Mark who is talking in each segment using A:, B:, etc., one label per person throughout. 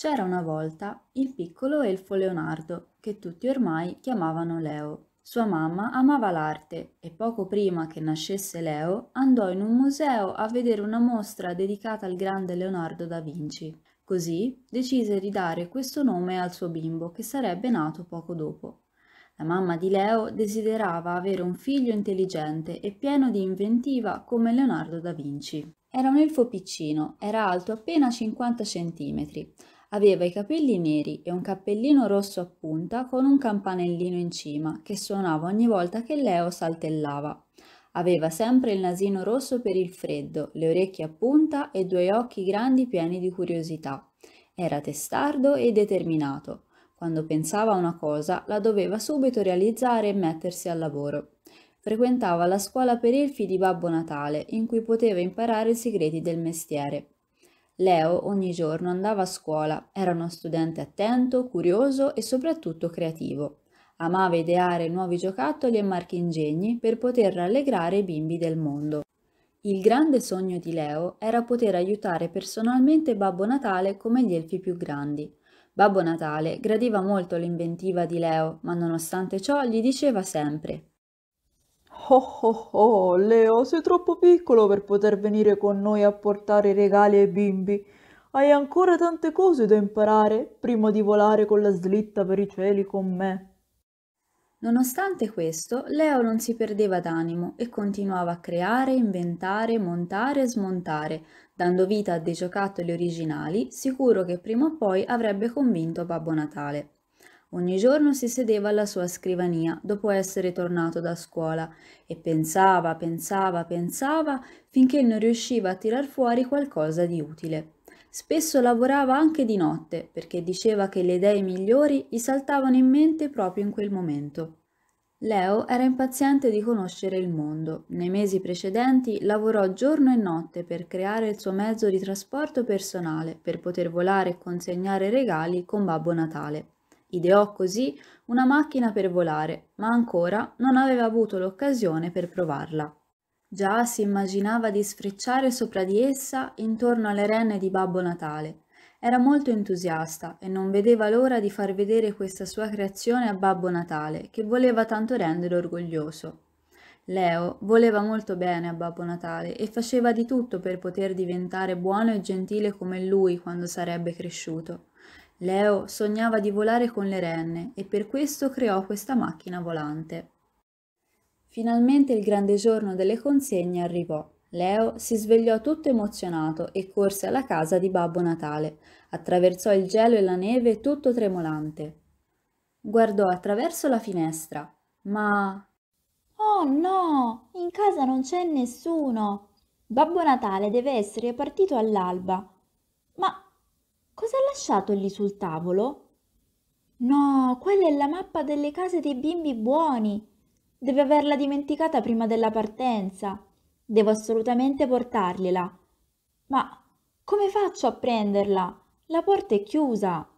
A: C'era una volta il piccolo elfo Leonardo, che tutti ormai chiamavano Leo. Sua mamma amava l'arte e poco prima che nascesse Leo andò in un museo a vedere una mostra dedicata al grande Leonardo da Vinci. Così decise di dare questo nome al suo bimbo che sarebbe nato poco dopo. La mamma di Leo desiderava avere un figlio intelligente e pieno di inventiva come Leonardo da Vinci. Era un elfo piccino, era alto appena 50 centimetri, Aveva i capelli neri e un cappellino rosso a punta con un campanellino in cima che suonava ogni volta che Leo saltellava. Aveva sempre il nasino rosso per il freddo, le orecchie a punta e due occhi grandi pieni di curiosità. Era testardo e determinato. Quando pensava a una cosa, la doveva subito realizzare e mettersi al lavoro. Frequentava la scuola per elfi di Babbo Natale, in cui poteva imparare i segreti del mestiere. Leo ogni giorno andava a scuola, era uno studente attento, curioso e soprattutto creativo. Amava ideare nuovi giocattoli e marchi ingegni per poter rallegrare i bimbi del mondo. Il grande sogno di Leo era poter aiutare personalmente Babbo Natale come gli elfi più grandi. Babbo Natale gradiva molto l'inventiva di Leo, ma nonostante ciò gli diceva sempre
B: Oh oh oh, Leo, sei troppo piccolo per poter venire con noi a portare regali ai bimbi. Hai ancora tante cose da imparare
A: prima di volare con la slitta per i cieli con me. Nonostante questo, Leo non si perdeva d'animo e continuava a creare, inventare, montare e smontare, dando vita a dei giocattoli originali, sicuro che prima o poi avrebbe convinto Babbo Natale. Ogni giorno si sedeva alla sua scrivania dopo essere tornato da scuola e pensava, pensava, pensava finché non riusciva a tirar fuori qualcosa di utile. Spesso lavorava anche di notte perché diceva che le idee migliori gli saltavano in mente proprio in quel momento. Leo era impaziente di conoscere il mondo. Nei mesi precedenti lavorò giorno e notte per creare il suo mezzo di trasporto personale per poter volare e consegnare regali con Babbo Natale. Ideò così una macchina per volare, ma ancora non aveva avuto l'occasione per provarla. Già si immaginava di sfrecciare sopra di essa intorno alle renne di Babbo Natale. Era molto entusiasta e non vedeva l'ora di far vedere questa sua creazione a Babbo Natale, che voleva tanto rendere orgoglioso. Leo voleva molto bene a Babbo Natale e faceva di tutto per poter diventare buono e gentile come lui quando sarebbe cresciuto. Leo sognava di volare con le renne e per questo creò questa macchina volante. Finalmente il grande giorno delle consegne arrivò. Leo si svegliò tutto emozionato e corse alla casa di Babbo Natale. Attraversò il gelo e la neve tutto tremolante. Guardò attraverso la finestra, ma...
C: Oh no! In casa non c'è nessuno! Babbo Natale deve essere partito all'alba. Ma Cosa ha lasciato lì sul tavolo? No, quella è la mappa delle case dei bimbi buoni. Deve averla dimenticata prima della partenza. Devo assolutamente portargliela. Ma come faccio a prenderla? La porta è chiusa.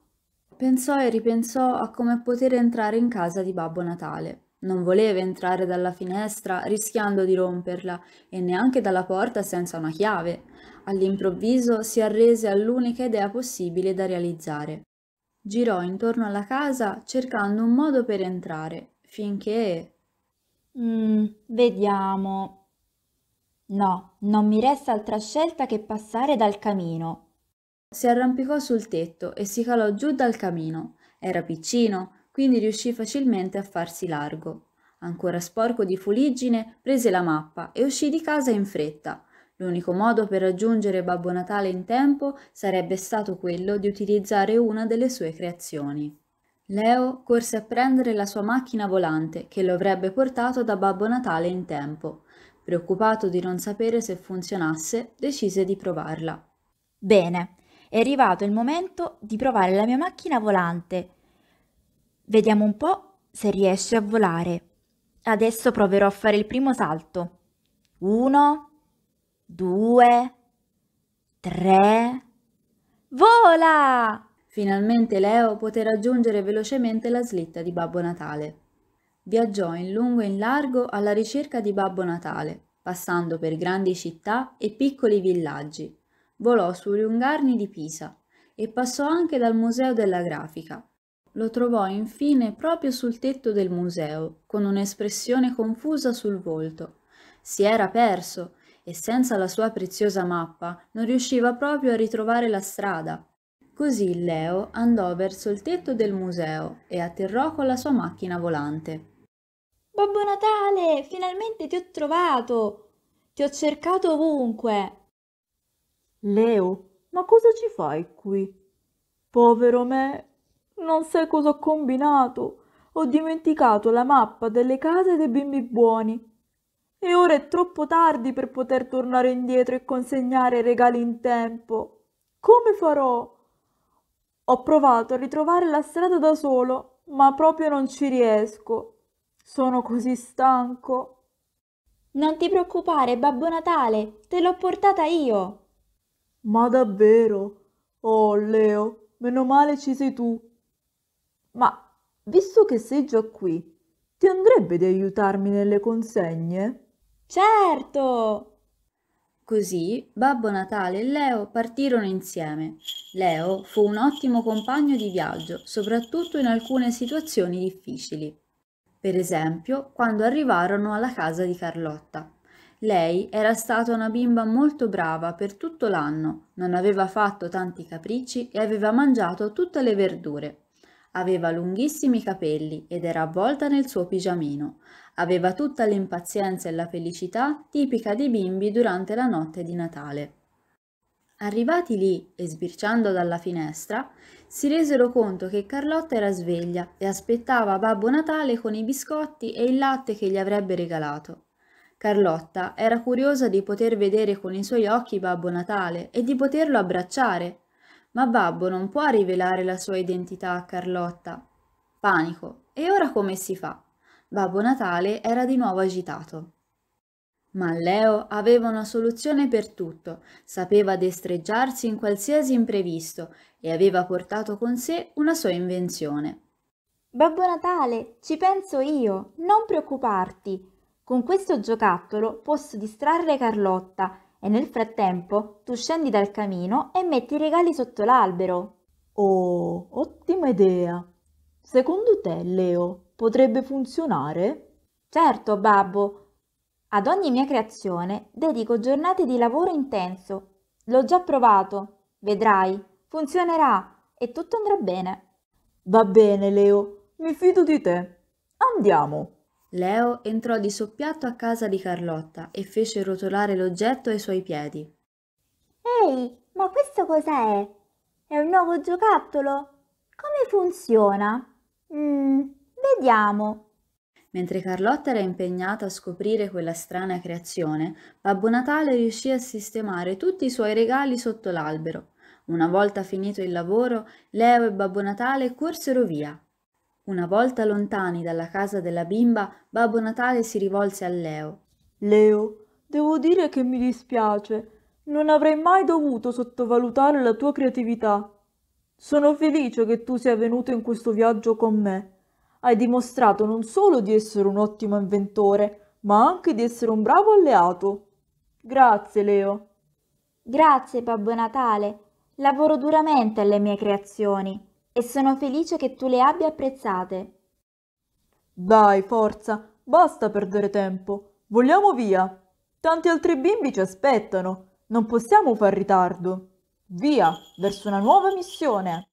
A: Pensò e ripensò a come poter entrare in casa di Babbo Natale. Non voleva entrare dalla finestra rischiando di romperla e neanche dalla porta senza una chiave. All'improvviso si arrese all'unica idea possibile da realizzare. Girò intorno alla casa cercando un modo per entrare, finché...
C: Mm, vediamo. No, non mi resta altra scelta che passare dal camino. Si arrampicò sul tetto e si calò giù
A: dal camino. Era piccino, quindi riuscì facilmente a farsi largo. Ancora sporco di fuliggine, prese la mappa e uscì di casa in fretta. L'unico modo per raggiungere Babbo Natale in tempo sarebbe stato quello di utilizzare una delle sue creazioni. Leo corse a prendere la sua macchina volante che lo avrebbe portato da Babbo Natale in tempo. Preoccupato di non sapere se funzionasse,
C: decise di provarla. Bene, è arrivato il momento di provare la mia macchina volante Vediamo un po' se riesce a volare. Adesso proverò a fare il primo salto. Uno, due, tre, Vola! Finalmente
A: Leo poté raggiungere velocemente la slitta di Babbo Natale. Viaggiò in lungo e in largo alla ricerca di Babbo Natale, passando per grandi città e piccoli villaggi. Volò sugli Ungarni di Pisa e passò anche dal Museo della Grafica, lo trovò infine proprio sul tetto del museo, con un'espressione confusa sul volto. Si era perso e senza la sua preziosa mappa non riusciva proprio a ritrovare la strada. Così Leo andò verso il tetto del museo e atterrò con la sua macchina volante.
C: Babbo Natale, finalmente ti ho trovato! Ti ho cercato ovunque!
B: Leo, ma cosa ci fai qui?
C: Povero me,
B: non sai cosa ho combinato. Ho dimenticato la mappa delle case dei bimbi buoni. E ora è troppo tardi per poter tornare indietro e consegnare i regali in tempo. Come farò? Ho provato a ritrovare la strada da solo, ma proprio non ci riesco. Sono così
C: stanco. Non ti preoccupare, Babbo Natale, te l'ho portata io.
B: Ma davvero? Oh, Leo, meno male ci sei tu. Ma visto che sei già qui, ti andrebbe di aiutarmi
A: nelle consegne? Certo! Così Babbo Natale e Leo partirono insieme. Leo fu un ottimo compagno di viaggio, soprattutto in alcune situazioni difficili. Per esempio, quando arrivarono alla casa di Carlotta. Lei era stata una bimba molto brava per tutto l'anno, non aveva fatto tanti capricci e aveva mangiato tutte le verdure. Aveva lunghissimi capelli ed era avvolta nel suo pigiamino. Aveva tutta l'impazienza e la felicità tipica dei bimbi durante la notte di Natale. Arrivati lì e sbirciando dalla finestra, si resero conto che Carlotta era sveglia e aspettava Babbo Natale con i biscotti e il latte che gli avrebbe regalato. Carlotta era curiosa di poter vedere con i suoi occhi Babbo Natale e di poterlo abbracciare, ma Babbo non può rivelare la sua identità a Carlotta. Panico. E ora come si fa? Babbo Natale era di nuovo agitato. Ma Leo aveva una soluzione per tutto, sapeva destreggiarsi in qualsiasi imprevisto e aveva portato con sé
C: una sua invenzione. Babbo Natale, ci penso io, non preoccuparti. Con questo giocattolo posso distrarre Carlotta e nel frattempo tu scendi dal camino e metti i regali sotto l'albero. Oh, ottima idea! Secondo te, Leo, potrebbe funzionare? Certo, babbo. Ad ogni mia creazione dedico giornate di lavoro intenso. L'ho già provato. Vedrai, funzionerà e tutto andrà bene. Va bene, Leo, mi fido di te. Andiamo. Leo
A: entrò di soppiatto a casa di Carlotta e fece rotolare l'oggetto ai suoi piedi.
C: Ehi, ma questo cos'è? È un nuovo giocattolo? Come funziona? Mmm, vediamo. Mentre Carlotta era
A: impegnata a scoprire quella strana creazione, Babbo Natale riuscì a sistemare tutti i suoi regali sotto l'albero. Una volta finito il lavoro, Leo e Babbo Natale corsero via. Una volta lontani dalla casa della bimba, Babbo Natale si rivolse a Leo. Leo, devo dire che mi dispiace.
B: Non avrei mai dovuto sottovalutare la tua creatività. Sono felice che tu sia venuto in questo viaggio con me. Hai dimostrato non solo di essere un ottimo
C: inventore, ma anche di essere un bravo alleato. Grazie, Leo. Grazie, Babbo Natale. Lavoro duramente alle mie creazioni e sono felice che tu le abbia apprezzate. Dai, forza, basta
B: perdere tempo. Vogliamo via. Tanti altri bimbi ci aspettano. Non possiamo far ritardo. Via, verso una nuova missione.